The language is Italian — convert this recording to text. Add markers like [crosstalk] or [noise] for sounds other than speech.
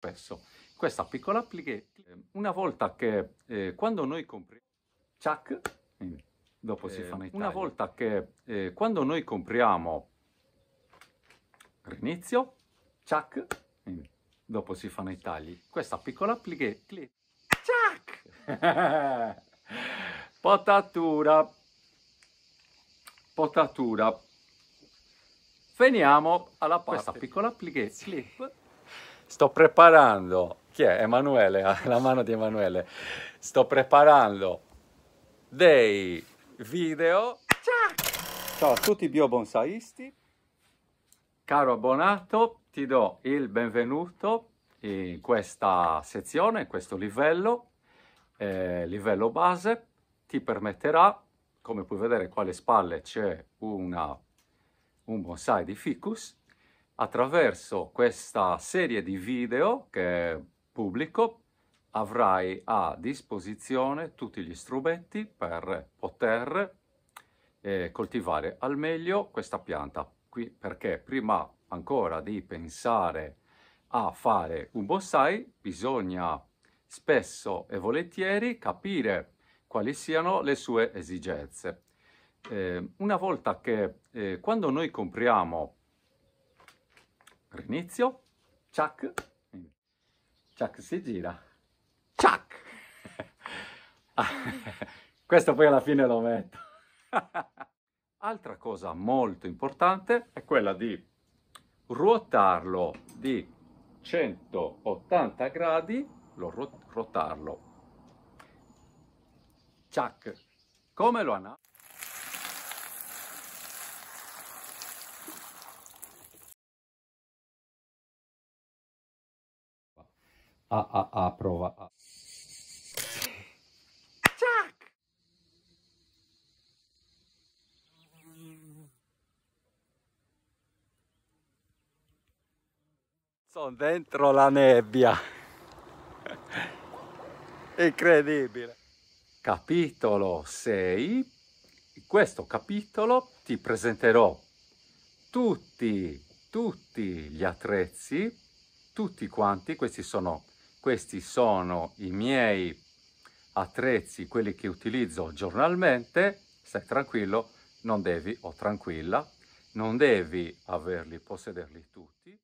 spesso. Questa piccola application, ehm, una volta che eh, quando noi compriamo, ciac, dopo eh, si fanno i tagli. Una volta che eh, quando noi compriamo, inizio ciac, dopo si fanno i tagli. Questa piccola application, ciac, [laughs] potatura, potatura. Veniamo alla parte. Questa piccola application, clip sto preparando, chi è? Emanuele, [laughs] la mano di Emanuele, sto preparando dei video. Ciao a tutti i biobonsaisti, caro abbonato, ti do il benvenuto in questa sezione, in questo livello, eh, livello base, ti permetterà, come puoi vedere qua alle spalle c'è una un bonsai di ficus attraverso questa serie di video che pubblico avrai a disposizione tutti gli strumenti per poter eh, coltivare al meglio questa pianta qui perché prima ancora di pensare a fare un bonsai bisogna spesso e volentieri capire quali siano le sue esigenze eh, una volta che eh, quando noi compriamo Rinizio. Ciac. Ciac si gira. Ciac! [laughs] Questo poi alla fine lo metto. [laughs] Altra cosa molto importante è quella di ruotarlo di 180 gradi, lo ruotarlo. Ciac! Come lo analizzo? A, A, A, prova A. Sono dentro la nebbia. [laughs] Incredibile. Capitolo 6. In questo capitolo ti presenterò tutti, tutti gli attrezzi, tutti quanti, questi sono questi sono i miei attrezzi, quelli che utilizzo giornalmente. Stai tranquillo, non devi, o tranquilla, non devi averli, possederli tutti.